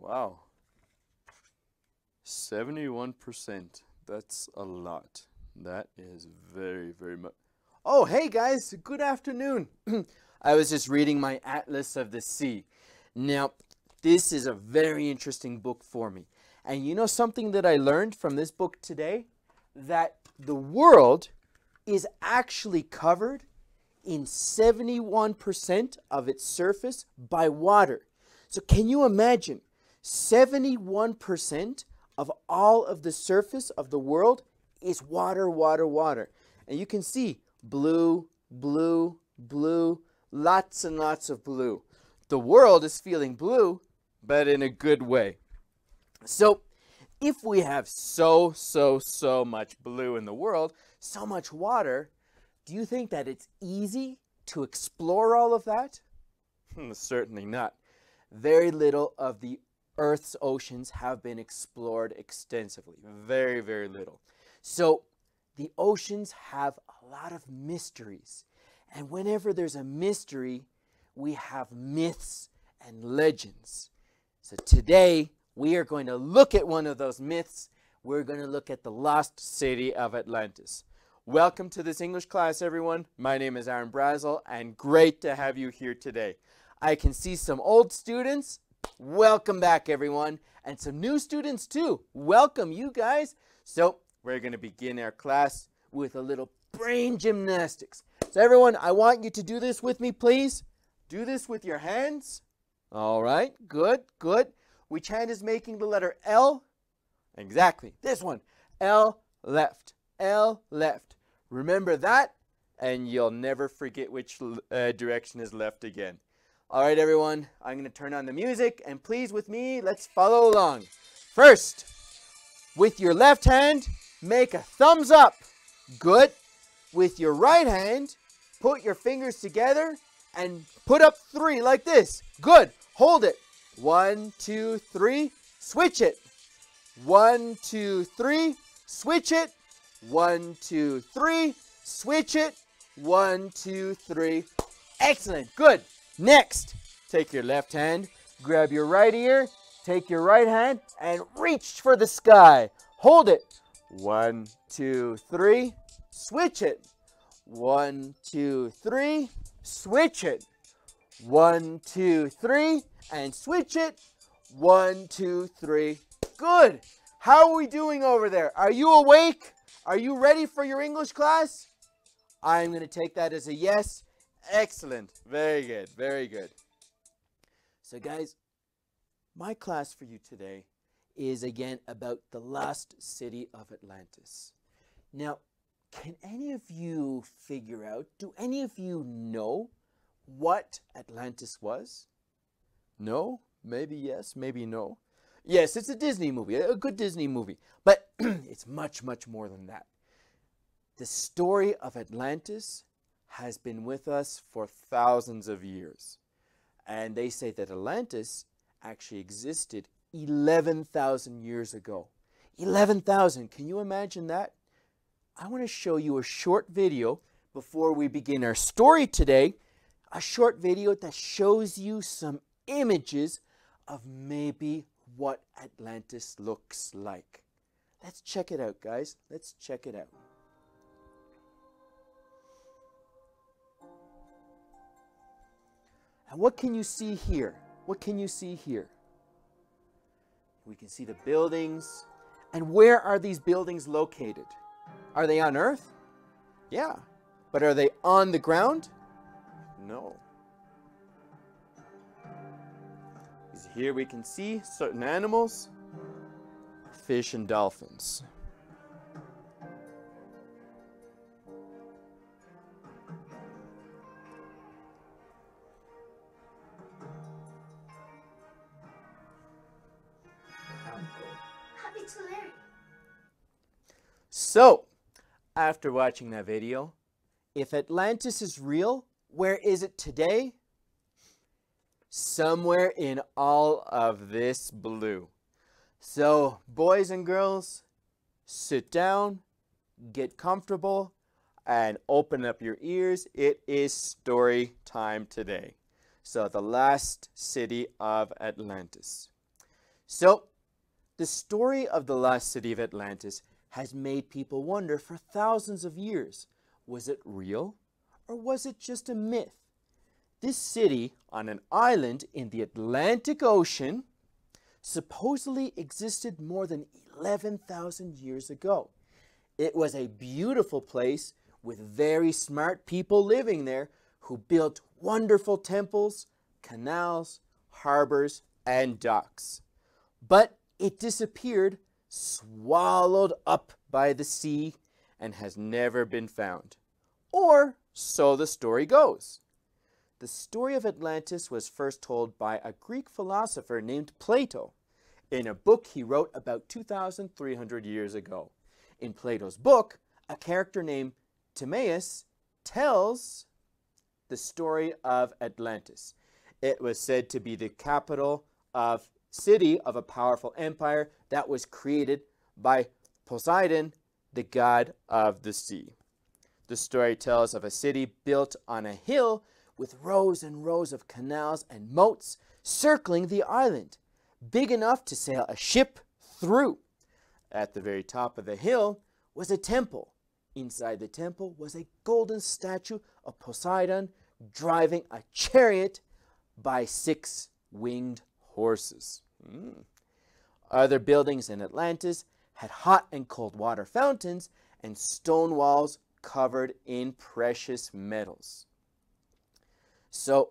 Wow. 71%. That's a lot. That is very, very much. Oh, hey guys, good afternoon. I was just reading my Atlas of the Sea. Now, this is a very interesting book for me. And you know something that I learned from this book today? That the world is actually covered in 71% of its surface by water. So can you imagine 71% of all of the surface of the world is water, water, water. And you can see blue, blue, blue, lots and lots of blue. The world is feeling blue, but in a good way. So if we have so, so, so much blue in the world, so much water, do you think that it's easy to explore all of that? Hmm, certainly not. Very little of the Earth's oceans have been explored extensively, very, very little. So the oceans have a lot of mysteries. And whenever there's a mystery, we have myths and legends. So today, we are going to look at one of those myths. We're going to look at the lost city of Atlantis. Welcome to this English class, everyone. My name is Aaron Brazel, and great to have you here today. I can see some old students Welcome back, everyone, and some new students too. Welcome, you guys. So we're going to begin our class with a little brain gymnastics. So everyone, I want you to do this with me, please. Do this with your hands. All right, good, good. Which hand is making the letter L? Exactly, this one. L left, L left. Remember that, and you'll never forget which uh, direction is left again. All right, everyone, I'm going to turn on the music and please with me, let's follow along. First, with your left hand, make a thumbs up. Good. With your right hand, put your fingers together and put up three like this. Good. Hold it. One, two, three. Switch it. One, two, three. Switch it. One, two, three. Switch it. One, two, three. Excellent. Good. Next, take your left hand, grab your right ear, take your right hand, and reach for the sky. Hold it. One, two, three. Switch it. One, two, three. Switch it. One, two, three. And switch it. One, two, three. Good. How are we doing over there? Are you awake? Are you ready for your English class? I'm going to take that as a yes. Excellent. Very good. Very good. So guys, my class for you today is again about the lost city of Atlantis. Now, can any of you figure out, do any of you know what Atlantis was? No? Maybe yes, maybe no. Yes, it's a Disney movie, a good Disney movie, but it's much, much more than that. The story of Atlantis has been with us for thousands of years. And they say that Atlantis actually existed 11,000 years ago. 11,000, can you imagine that? I want to show you a short video before we begin our story today. A short video that shows you some images of maybe what Atlantis looks like. Let's check it out, guys. Let's check it out. And what can you see here? What can you see here? We can see the buildings. And where are these buildings located? Are they on earth? Yeah. But are they on the ground? No. Here we can see certain animals, fish and dolphins. So, after watching that video, if Atlantis is real, where is it today? Somewhere in all of this blue. So, boys and girls, sit down, get comfortable, and open up your ears. It is story time today. So, the last city of Atlantis. So, the story of the last city of Atlantis has made people wonder for thousands of years. Was it real or was it just a myth? This city on an island in the Atlantic Ocean supposedly existed more than 11,000 years ago. It was a beautiful place with very smart people living there who built wonderful temples, canals, harbors, and docks. But it disappeared swallowed up by the sea and has never been found. Or so the story goes. The story of Atlantis was first told by a Greek philosopher named Plato in a book he wrote about 2,300 years ago. In Plato's book, a character named Timaeus tells the story of Atlantis. It was said to be the capital of city of a powerful empire that was created by Poseidon, the god of the sea. The story tells of a city built on a hill with rows and rows of canals and moats circling the island, big enough to sail a ship through. At the very top of the hill was a temple. Inside the temple was a golden statue of Poseidon driving a chariot by six winged horses. Mm. Other buildings in Atlantis had hot and cold water fountains and stone walls covered in precious metals. So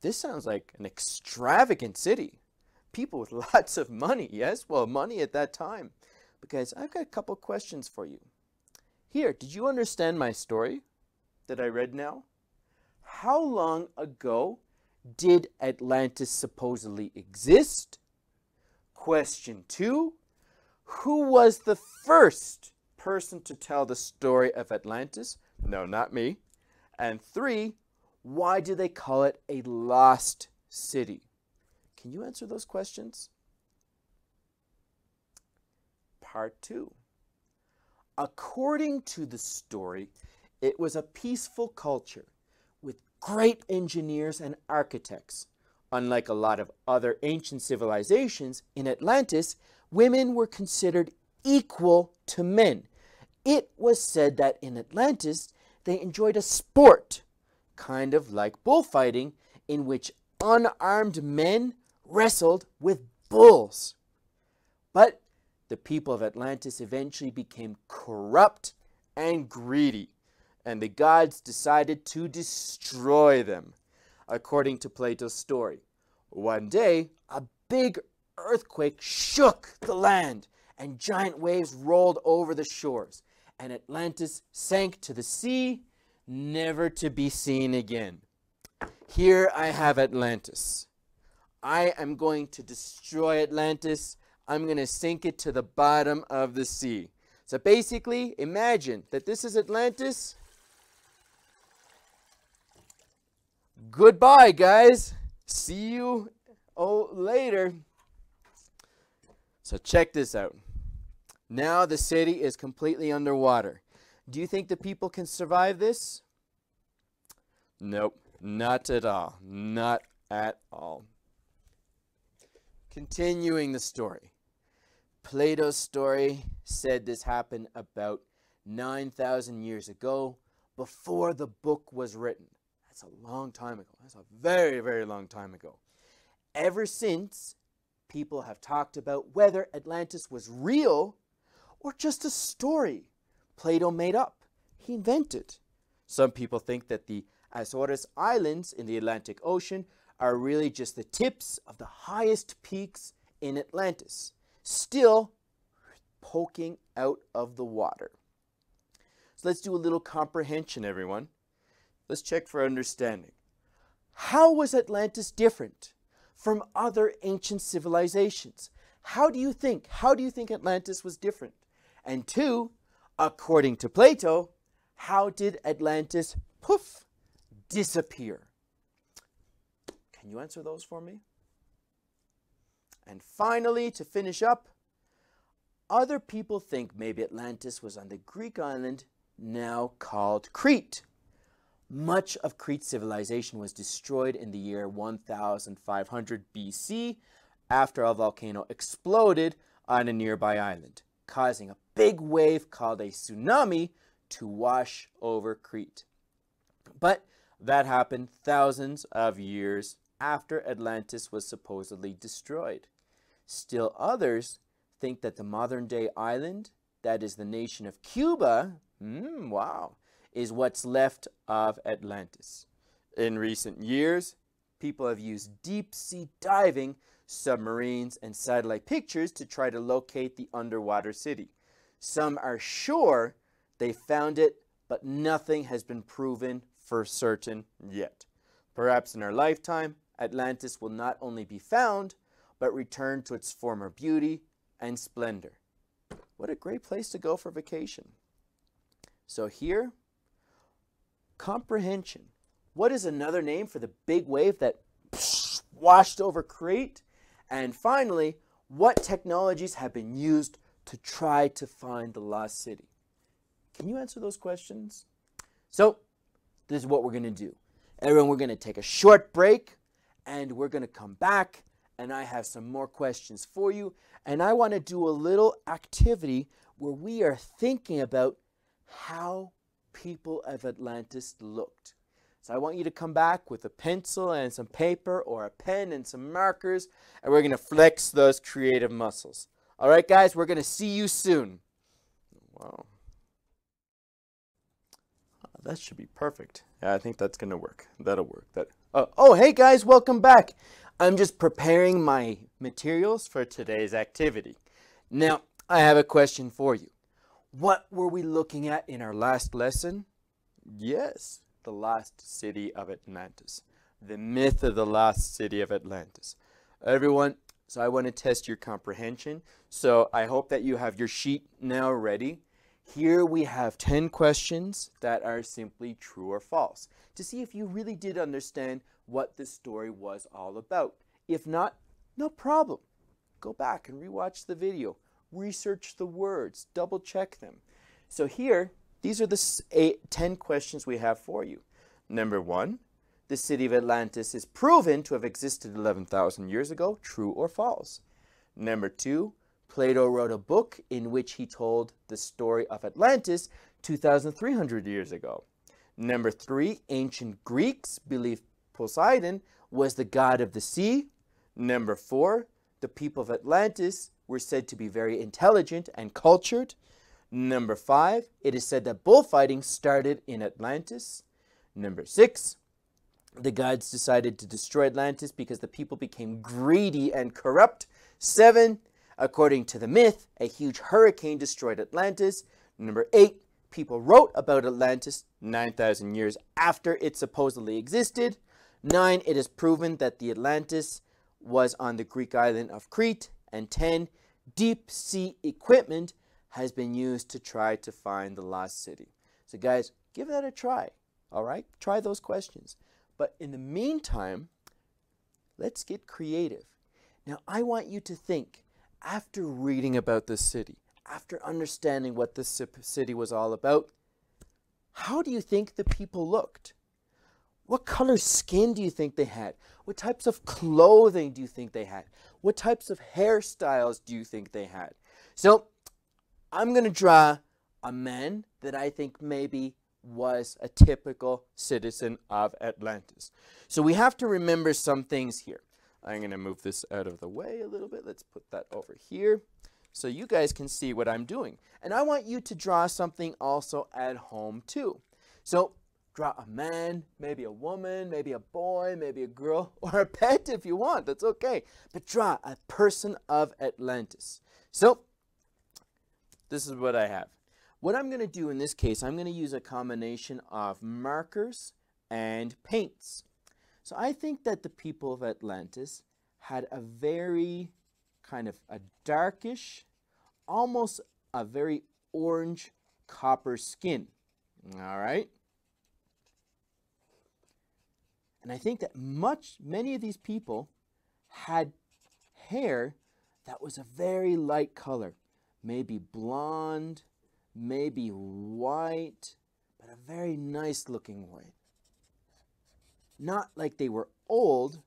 this sounds like an extravagant city. People with lots of money, yes? Well, money at that time. Because I've got a couple questions for you. Here, did you understand my story that I read now? How long ago did Atlantis supposedly exist? Question two Who was the first person to tell the story of Atlantis? No, not me. And three, why do they call it a lost city? Can you answer those questions? Part two. According to the story, it was a peaceful culture great engineers and architects. Unlike a lot of other ancient civilizations, in Atlantis, women were considered equal to men. It was said that in Atlantis, they enjoyed a sport, kind of like bullfighting, in which unarmed men wrestled with bulls. But the people of Atlantis eventually became corrupt and greedy and the gods decided to destroy them, according to Plato's story. One day, a big earthquake shook the land, and giant waves rolled over the shores, and Atlantis sank to the sea, never to be seen again. Here I have Atlantis. I am going to destroy Atlantis. I'm going to sink it to the bottom of the sea. So basically, imagine that this is Atlantis goodbye, guys. See you oh, later. So check this out. Now the city is completely underwater. Do you think the people can survive this? Nope, not at all. Not at all. Continuing the story. Plato's story said this happened about 9,000 years ago before the book was written. That's a long time ago. That's a very, very long time ago. Ever since, people have talked about whether Atlantis was real or just a story Plato made up, he invented. Some people think that the Azores Islands in the Atlantic Ocean are really just the tips of the highest peaks in Atlantis, still poking out of the water. So let's do a little comprehension, everyone. Let's check for understanding. How was Atlantis different from other ancient civilizations? How do you think? How do you think Atlantis was different? And two, according to Plato, how did Atlantis poof disappear? Can you answer those for me? And finally, to finish up, other people think maybe Atlantis was on the Greek island now called Crete. Much of Crete civilization was destroyed in the year 1500 BC after a volcano exploded on a nearby island, causing a big wave called a tsunami to wash over Crete. But that happened thousands of years after Atlantis was supposedly destroyed. Still others think that the modern day island, that is the nation of Cuba, mm, wow, is what's left of Atlantis. In recent years, people have used deep sea diving, submarines, and satellite pictures to try to locate the underwater city. Some are sure they found it, but nothing has been proven for certain yet. Perhaps in our lifetime, Atlantis will not only be found, but return to its former beauty and splendor. What a great place to go for vacation. So here comprehension. What is another name for the big wave that washed over Crete? And finally, what technologies have been used to try to find the lost city? Can you answer those questions? So, this is what we're going to do. Everyone, we're going to take a short break and we're going to come back and I have some more questions for you. And I want to do a little activity where we are thinking about how people of Atlantis looked. So I want you to come back with a pencil and some paper or a pen and some markers, and we're going to flex those creative muscles. All right, guys, we're going to see you soon. Wow. Uh, that should be perfect. Yeah, I think that's going to work. That'll work. That. Uh, oh, hey, guys, welcome back. I'm just preparing my materials for today's activity. Now, I have a question for you. What were we looking at in our last lesson? Yes, the last city of Atlantis. The myth of the last city of Atlantis. Everyone, so I want to test your comprehension. So I hope that you have your sheet now ready. Here we have 10 questions that are simply true or false to see if you really did understand what the story was all about. If not, no problem. Go back and rewatch the video research the words, double check them. So here, these are the eight, 10 questions we have for you. Number one, the city of Atlantis is proven to have existed 11,000 years ago, true or false. Number two, Plato wrote a book in which he told the story of Atlantis 2,300 years ago. Number three, ancient Greeks believed Poseidon was the god of the sea. Number four, the people of Atlantis were said to be very intelligent and cultured. Number five, it is said that bullfighting started in Atlantis. Number six, the gods decided to destroy Atlantis because the people became greedy and corrupt. Seven, according to the myth, a huge hurricane destroyed Atlantis. Number eight, people wrote about Atlantis 9,000 years after it supposedly existed. Nine, it is proven that the Atlantis was on the Greek island of Crete. And ten, deep sea equipment has been used to try to find the lost city. So guys, give that a try, all right? Try those questions. But in the meantime, let's get creative. Now, I want you to think, after reading about this city, after understanding what this city was all about, how do you think the people looked? What color skin do you think they had? What types of clothing do you think they had? What types of hairstyles do you think they had? So I'm going to draw a man that I think maybe was a typical citizen of Atlantis. So we have to remember some things here. I'm going to move this out of the way a little bit. Let's put that over here so you guys can see what I'm doing. And I want you to draw something also at home too. So draw a man, maybe a woman, maybe a boy, maybe a girl, or a pet if you want. That's okay. But draw a person of Atlantis. So this is what I have. What I'm going to do in this case, I'm going to use a combination of markers and paints. So I think that the people of Atlantis had a very kind of a darkish, almost a very orange copper skin. All right. And I think that much, many of these people had hair that was a very light color, maybe blonde, maybe white, but a very nice looking white. Not like they were old,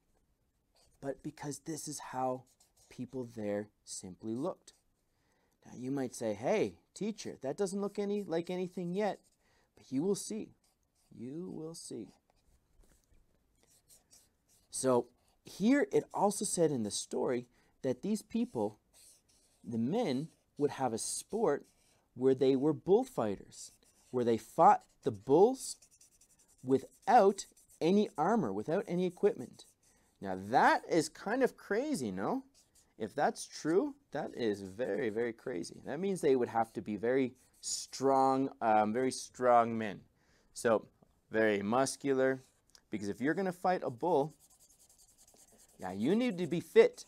but because this is how people there simply looked. Now you might say, hey, teacher, that doesn't look any like anything yet, but you will see. You will see. So here it also said in the story that these people, the men, would have a sport where they were bullfighters, where they fought the bulls without any armor, without any equipment. Now that is kind of crazy, no? If that's true, that is very, very crazy. That means they would have to be very strong, um, very strong men. So very muscular, because if you're going to fight a bull, yeah, you need to be fit.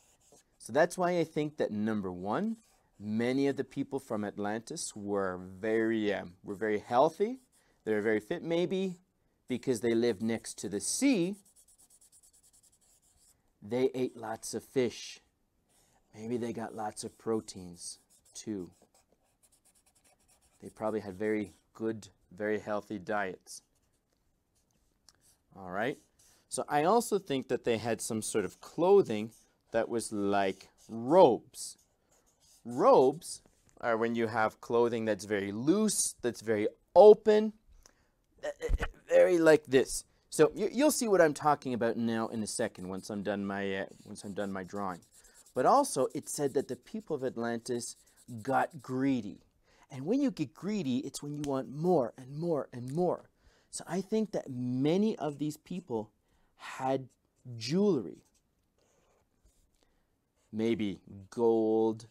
So that's why I think that number one, many of the people from Atlantis were very um, were very healthy. They were very fit, maybe because they lived next to the sea. They ate lots of fish. Maybe they got lots of proteins too. They probably had very good, very healthy diets. All right. So I also think that they had some sort of clothing that was like robes. Robes are when you have clothing that's very loose, that's very open, eh, eh, eh, very like this. So you'll see what I'm talking about now in a second once I'm done my uh, once I'm done my drawing. But also it said that the people of Atlantis got greedy. And when you get greedy, it's when you want more and more and more. So I think that many of these people had jewelry. Maybe gold,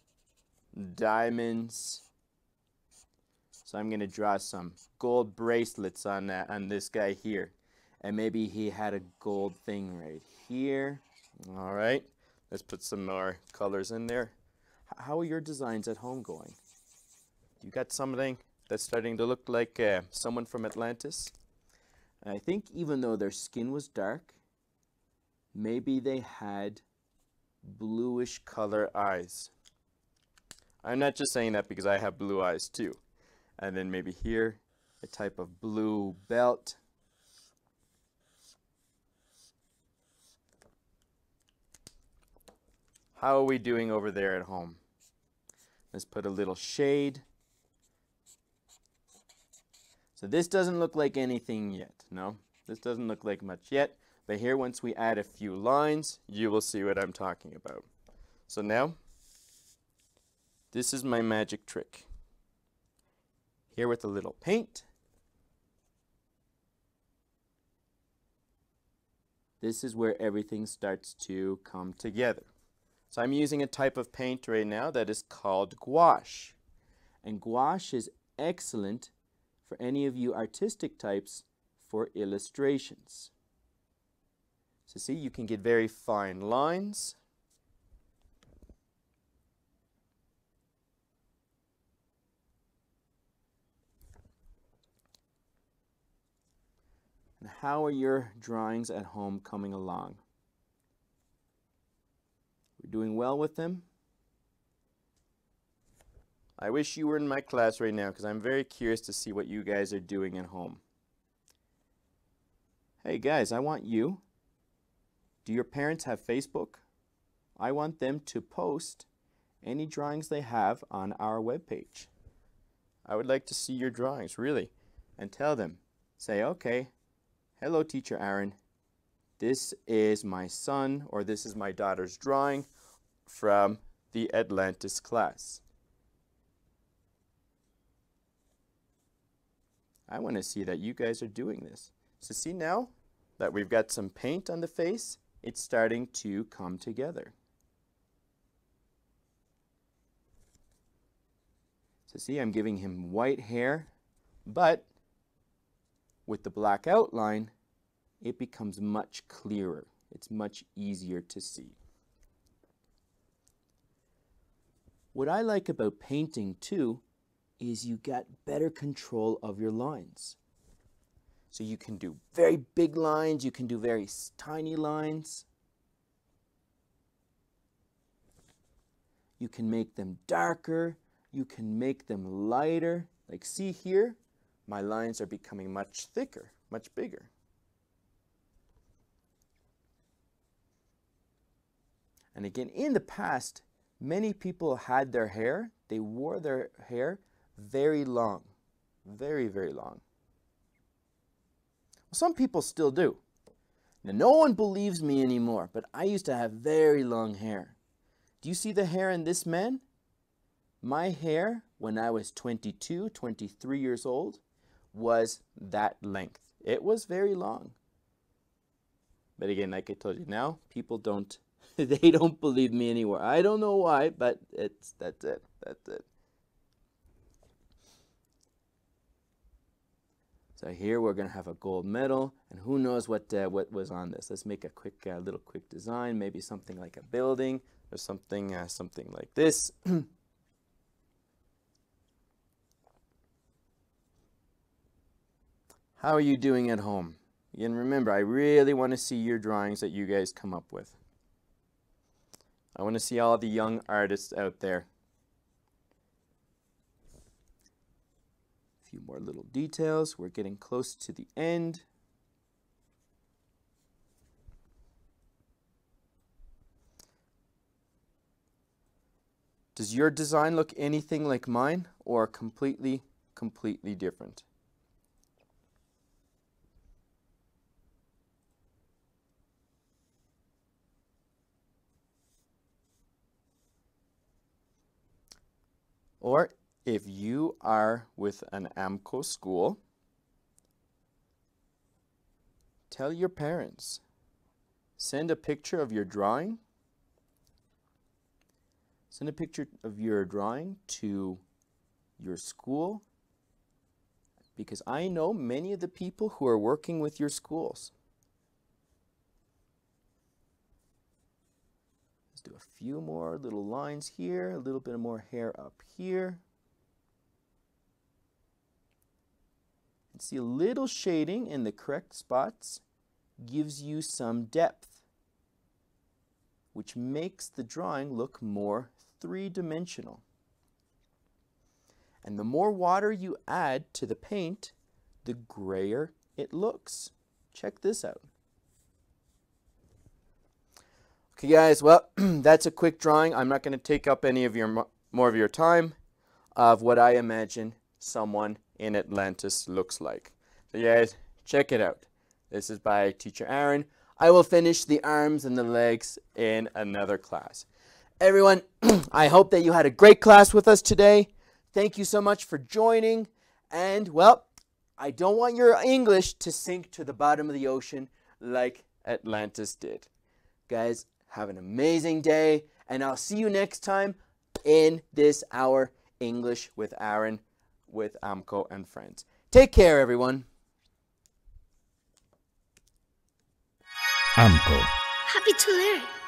diamonds. So I'm going to draw some gold bracelets on that on this guy here. And maybe he had a gold thing right here. All right. Let's put some more colors in there. How are your designs at home going? You got something that's starting to look like uh, someone from Atlantis? I think even though their skin was dark, Maybe they had bluish color eyes. I'm not just saying that because I have blue eyes too. And then maybe here, a type of blue belt. How are we doing over there at home? Let's put a little shade. So this doesn't look like anything yet, no? This doesn't look like much yet. But here, once we add a few lines, you will see what I'm talking about. So now, this is my magic trick. Here with a little paint. This is where everything starts to come together. So I'm using a type of paint right now that is called gouache. And gouache is excellent for any of you artistic types for illustrations. So see, you can get very fine lines. And how are your drawings at home coming along? We're doing well with them. I wish you were in my class right now because I'm very curious to see what you guys are doing at home. Hey guys, I want you do your parents have Facebook? I want them to post any drawings they have on our webpage. I would like to see your drawings, really. And tell them, say, okay, hello teacher Aaron, this is my son or this is my daughter's drawing from the Atlantis class. I want to see that you guys are doing this. So see now that we've got some paint on the face it's starting to come together. So see, I'm giving him white hair, but with the black outline, it becomes much clearer. It's much easier to see. What I like about painting too is you get better control of your lines. So you can do very big lines, you can do very tiny lines. You can make them darker, you can make them lighter. Like see here, my lines are becoming much thicker, much bigger. And again, in the past, many people had their hair, they wore their hair very long, very, very long some people still do. Now, no one believes me anymore, but I used to have very long hair. Do you see the hair in this man? My hair, when I was 22, 23 years old, was that length. It was very long. But again, like I told you, now people don't, they don't believe me anymore. I don't know why, but it's, that's it, that's it. So here we're going to have a gold medal, and who knows what, uh, what was on this. Let's make a quick uh, little quick design, maybe something like a building or something, uh, something like this. How are you doing at home? And remember, I really want to see your drawings that you guys come up with. I want to see all the young artists out there few more little details. We're getting close to the end. Does your design look anything like mine or completely, completely different? Or if you are with an AMCO school, tell your parents. Send a picture of your drawing. Send a picture of your drawing to your school because I know many of the people who are working with your schools. Let's do a few more little lines here, a little bit more hair up here. see, a little shading in the correct spots gives you some depth, which makes the drawing look more three-dimensional. And the more water you add to the paint, the grayer it looks. Check this out. Okay guys, well, that's a quick drawing. I'm not going to take up any of your more of your time of what I imagine someone in Atlantis looks like. So guys, check it out. This is by teacher Aaron. I will finish the arms and the legs in another class. Everyone, I hope that you had a great class with us today. Thank you so much for joining. And well, I don't want your English to sink to the bottom of the ocean like Atlantis did. Guys, have an amazing day, and I'll see you next time in this hour English with Aaron with Amco and friends. Take care, everyone. Amco. Happy to learn.